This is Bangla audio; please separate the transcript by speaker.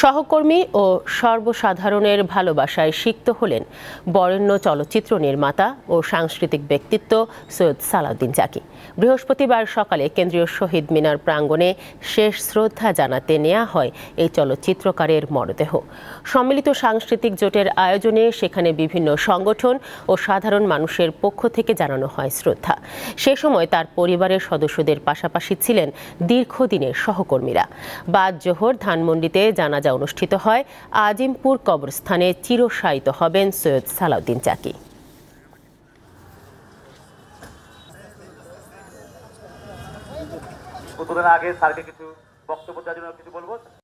Speaker 1: সহকর্মী ও সর্বসাধারণের ভালোবাসায় সিক্ত হলেন বরেণ্য চলচ্চিত্র নির্মাতা ও সাংস্কৃতিক ব্যক্তিত্ব সৈয়দ সালাউদ্দিন জাকি বৃহস্পতিবার সকালে কেন্দ্রীয় শহীদ মিনার প্রাঙ্গণে শেষ শ্রদ্ধা জানাতে নেওয়া হয় এই চলচ্চিত্রকারের মরদেহ সম্মিলিত সাংস্কৃতিক জোটের আয়োজনে সেখানে বিভিন্ন সংগঠন ও সাধারণ মানুষের পক্ষ থেকে জানানো হয় শ্রদ্ধা সে সময় তার পরিবারের সদস্যদের পাশাপাশি ছিলেন দীর্ঘদিনের সহকর্মীরা বাদ জোহর ধানমন্ডিতে জানা জানাজা অনুষ্ঠিত হয় আজিমপুর কবরস্থানে চিরসায়িত হবেন সৈয়দ সালাউদ্দিন চাকি কতদিন আগে স্যারকে কিছু বক্তব্য দেওয়ার জন্য কিছু বলবো